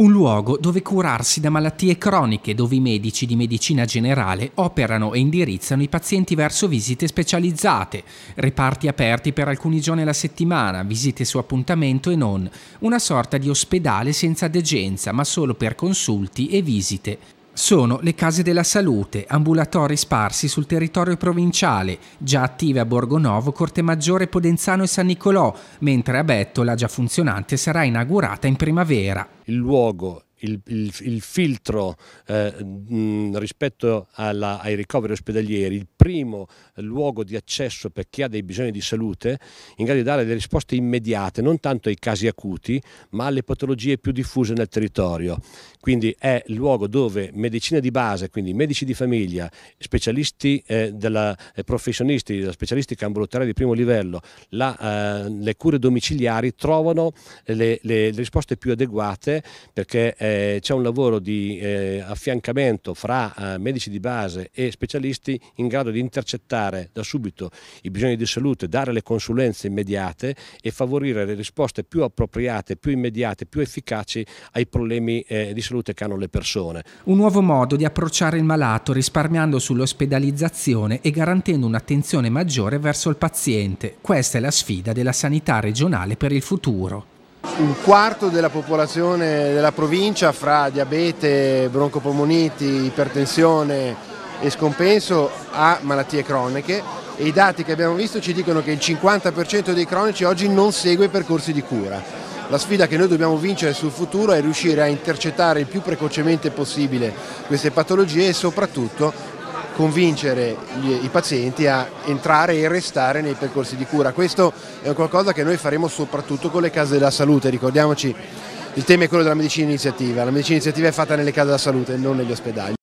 Un luogo dove curarsi da malattie croniche, dove i medici di medicina generale operano e indirizzano i pazienti verso visite specializzate, reparti aperti per alcuni giorni alla settimana, visite su appuntamento e non, una sorta di ospedale senza degenza, ma solo per consulti e visite sono le case della salute, ambulatori sparsi sul territorio provinciale, già attive a Borgonovo, Cortemaggiore, Podenzano e San Nicolò, mentre a Bettola, già funzionante, sarà inaugurata in primavera. Il luogo il, il, il filtro eh, mh, rispetto alla, ai ricoveri ospedalieri, il primo luogo di accesso per chi ha dei bisogni di salute, in grado di dare delle risposte immediate, non tanto ai casi acuti, ma alle patologie più diffuse nel territorio. Quindi è il luogo dove medicina di base, quindi medici di famiglia, specialisti eh, della, eh, professionisti la specialistica ambulatoria di primo livello, la, eh, le cure domiciliari trovano le, le, le risposte più adeguate perché eh, eh, c'è un lavoro di eh, affiancamento fra eh, medici di base e specialisti in grado di intercettare da subito i bisogni di salute, dare le consulenze immediate e favorire le risposte più appropriate, più immediate, più efficaci ai problemi eh, di salute che hanno le persone. Un nuovo modo di approcciare il malato risparmiando sull'ospedalizzazione e garantendo un'attenzione maggiore verso il paziente. Questa è la sfida della sanità regionale per il futuro. Un quarto della popolazione della provincia fra diabete, broncopolmoniti, ipertensione e scompenso ha malattie croniche e i dati che abbiamo visto ci dicono che il 50% dei cronici oggi non segue percorsi di cura. La sfida che noi dobbiamo vincere sul futuro è riuscire a intercettare il più precocemente possibile queste patologie e soprattutto convincere gli, i pazienti a entrare e restare nei percorsi di cura. Questo è qualcosa che noi faremo soprattutto con le case della salute, ricordiamoci il tema è quello della medicina iniziativa, la medicina iniziativa è fatta nelle case della salute, non negli ospedali.